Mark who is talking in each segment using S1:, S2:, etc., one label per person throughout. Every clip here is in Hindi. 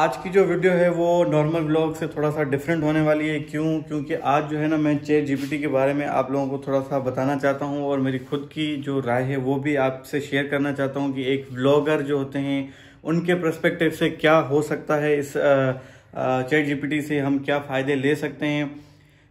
S1: आज की जो वीडियो है वो नॉर्मल ब्लॉग से थोड़ा सा डिफरेंट होने वाली है क्यों क्योंकि आज जो है ना मैं चेयर जीपीटी के बारे में आप लोगों को थोड़ा सा बताना चाहता हूँ और मेरी खुद की जो राय है वो भी आपसे शेयर करना चाहता हूँ कि एक ब्लॉगर जो होते हैं उनके प्रस्पेक्टिव से क्या हो सकता है इस चेयर जी से हम क्या फ़ायदे ले सकते हैं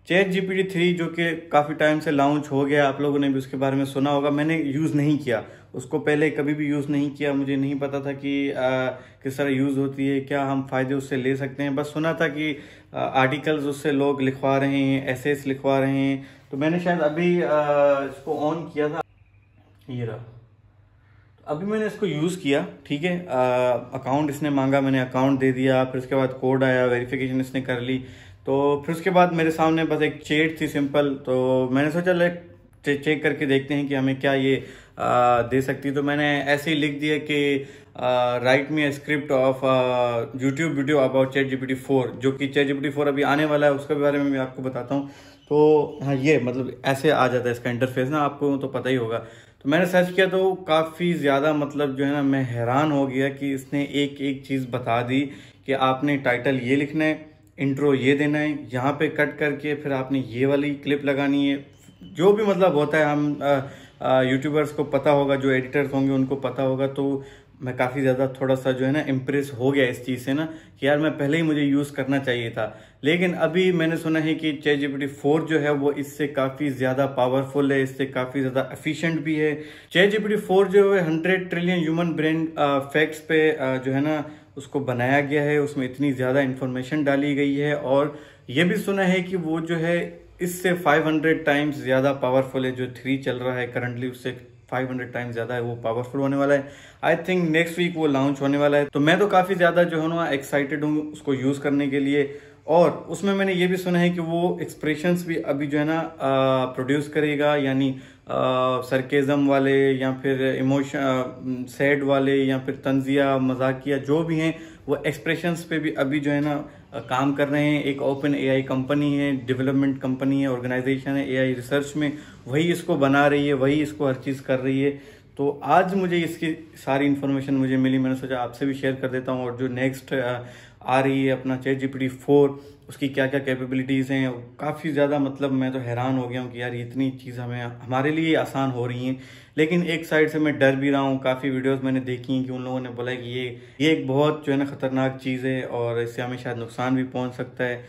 S1: चैट जी थ्री जो कि काफ़ी टाइम से लॉन्च हो गया आप लोगों ने भी उसके बारे में सुना होगा मैंने यूज़ नहीं किया उसको पहले कभी भी यूज़ नहीं किया मुझे नहीं पता था कि आ, किस तरह यूज़ होती है क्या हम फ़ायदे उससे ले सकते हैं बस सुना था कि आ, आर्टिकल्स उससे लोग लिखवा रहे हैं एसेस लिखवा रहे हैं तो मैंने शायद अभी आ, इसको ऑन किया था ये रहा तो अभी मैंने इसको यूज़ किया ठीक है अकाउंट इसने मांगा मैंने अकाउंट दे दिया फिर उसके बाद कोड आया वेरिफिकेशन इसने कर ली तो फिर उसके बाद मेरे सामने बस एक चेट थी सिंपल तो मैंने सोचा लाइक चेक करके देखते हैं कि हमें क्या ये आ, दे सकती तो मैंने ऐसे ही लिख दिया कि write me script of YouTube video about ChatGPT four जो कि चैट जीपीटी फोर अभी आने वाला है उसके बारे में मैं आपको बताता हूँ तो हाँ ये मतलब ऐसे आ जाता है इसका इंटरफेस ना आपको तो पता ही होगा तो मैंने सर्च किया तो काफ़ी ज़्यादा मतलब जो है ना मैं हैरान हो गया कि इसने एक एक चीज़ बता दी कि आपने टाइटल ये लिखना है इंट्रो ये देना है यहाँ पे कट करके फिर आपने ये वाली क्लिप लगानी है जो भी मतलब होता है हम यूट्यूबर्स को पता होगा जो एडिटर्स होंगे उनको पता होगा तो मैं काफ़ी ज़्यादा थोड़ा सा जो है ना इम्प्रेस हो गया इस चीज़ से ना कि यार मैं पहले ही मुझे यूज़ करना चाहिए था लेकिन अभी मैंने सुना है कि चे जी फोर जो है वो इससे काफ़ी ज़्यादा पावरफुल है इससे काफ़ी ज़्यादा एफिशिएंट भी है चे जी फोर जो है hundred trillion human brain facts पे आ, जो है ना उसको बनाया गया है उसमें इतनी ज़्यादा इन्फॉर्मेशन डाली गई है और ये भी सुना है कि वो जो है इससे 500 टाइम्स ज़्यादा पावरफुल है जो थ्री चल रहा है करंटली उससे 500 टाइम्स ज़्यादा है वो पावरफुल होने वाला है आई थिंक नेक्स्ट वीक वो लॉन्च होने वाला है तो मैं तो काफ़ी ज़्यादा जो है ना एक्साइटेड हूँ उसको यूज़ करने के लिए और उसमें मैंने ये भी सुना है कि वो एक्सप्रेशंस भी अभी जो है ना प्रोड्यूस करेगा यानी सरकेज़म वाले या फिर इमोशन सैड वाले या फिर तंजिया मजाकिया जो भी हैं वो एक्सप्रेशंस पे भी अभी जो है ना काम कर रहे हैं एक ओपन एआई कंपनी है डेवलपमेंट कंपनी है ऑर्गेनाइजेशन है एआई रिसर्च में वही इसको बना रही है वही इसको हर चीज़ कर रही है तो आज मुझे इसकी सारी इन्फॉर्मेशन मुझे मिली मैंने सोचा आपसे भी शेयर कर देता हूँ और जो नेक्स्ट आ रही है अपना चेट जी फोर उसकी क्या क्या कैपेबिलिटीज़ हैं काफ़ी ज़्यादा मतलब मैं तो हैरान हो गया हूँ कि यार इतनी चीज़ हमें हमारे लिए आसान हो रही हैं लेकिन एक साइड से मैं डर भी रहा हूँ काफ़ी वीडियोस मैंने देखी हैं कि उन लोगों ने बोला कि ये ये एक बहुत जो है ना ख़तरनाक चीज़ है और इससे हमें शायद नुकसान भी पहुँच सकता है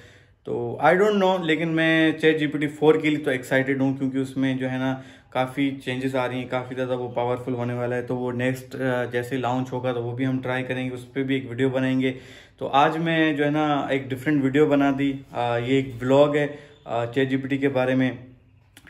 S1: तो आई डोंट नो लेकिन मैं चेट जी पी टी फोर के लिए तो एक्साइटेड हूँ क्योंकि उसमें जो है ना काफ़ी चेंजेस आ रही हैं काफ़ी ज़्यादा वो पावरफुल होने वाला है तो वो नेक्स्ट जैसे लॉन्च होगा तो वो भी हम ट्राई करेंगे उस पर भी एक वीडियो बनाएंगे तो आज मैं जो है ना एक डिफरेंट वीडियो बना दी ये एक ब्लॉग है चेट के बारे में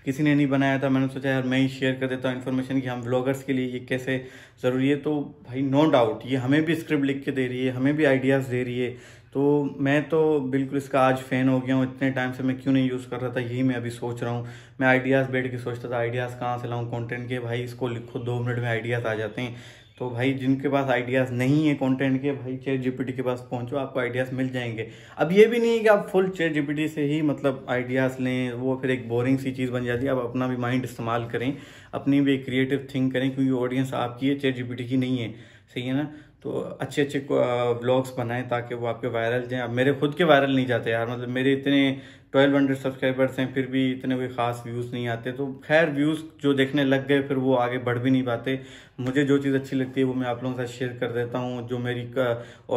S1: किसी ने नहीं बनाया था मैंने सोचा यार मैं ही शेयर कर देता हूँ इन्फॉर्मेशन कि हम ब्लॉगर्स के लिए ये कैसे ज़रूरी है तो भाई नो डाउट ये हमें भी स्क्रिप्ट लिख के दे रही है हमें भी आइडियाज़ दे रही है तो मैं तो बिल्कुल इसका आज फ़ैन हो गया हूँ इतने टाइम से मैं क्यों नहीं यूज़ कर रहा था यही मैं अभी सोच रहा हूँ मैं आइडियाज़ बैठ के सोचता था आइडियाज़ कहाँ से लाऊँ कंटेंट के भाई इसको लिखो दो मिनट में आइडियाज़ आ जाते हैं तो भाई जिनके पास आइडियाज़ नहीं है कंटेंट के भाई चेट जीपीटी के पास पहुंचो आपको आइडियाज़ मिल जाएंगे अब ये भी नहीं है कि आप फुल चेट जीपीटी से ही मतलब आइडियाज़ लें वो फिर एक बोरिंग सी चीज़ बन जाती है आप अपना भी माइंड इस्तेमाल करें अपनी भी क्रिएटिव थिंक करें क्योंकि ऑडियंस आपकी है चेट जीपीटी की नहीं है सही है ना तो अच्छे अच्छे ब्लॉग्स बनाएं ताकि वो आपके वायरल जाएँ अब मेरे खुद के वायरल नहीं जाते यार मतलब मेरे इतने 1200 सब्सक्राइबर्स हैं फिर भी इतने कोई ख़ास व्यूज़ नहीं आते तो खैर व्यूज़ जो देखने लग गए फिर वो आगे बढ़ भी नहीं पाते मुझे जो चीज़ अच्छी लगती है वो मैं आप लोगों के साथ शेयर कर देता हूँ जो मेरी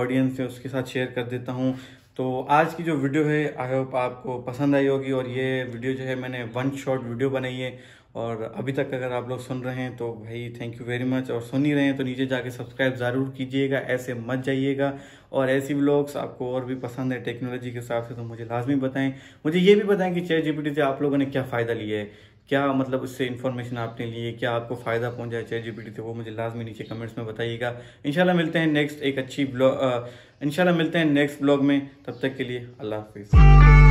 S1: ऑडियंस है उसके साथ शेयर कर देता हूँ तो आज की जो वीडियो है आई होप आपको पसंद आई होगी और ये वीडियो जो है मैंने वन शॉट वीडियो बनाई है और अभी तक अगर आप लोग सुन रहे हैं तो भाई थैंक यू वेरी मच और सुन ही रहे हैं तो नीचे जाके सब्सक्राइब ज़रूर कीजिएगा ऐसे मत जाइएगा और ऐसी व्लॉग्स आपको और भी पसंद है टेक्नोलॉजी के हिसाब से तो मुझे लाजमी बताएं मुझे ये भी बताएं कि चेयर जीपीटी से आप लोगों ने क्या फ़ायदा लिया है क्या मतलब उससे इन्फॉर्मेशन आपने लिए क्या आपको फ़ायदा पहुँचा है चेयर जीपीटी से वो मुझे लाजमी नीचे कमेंट्स में बताइएगा इन मिलते हैं नेक्स्ट एक अच्छी ब्लॉग इनशाला मिलते हैं नेक्स्ट ब्लॉग में तब तक के लिए अल्लाह हाफिज़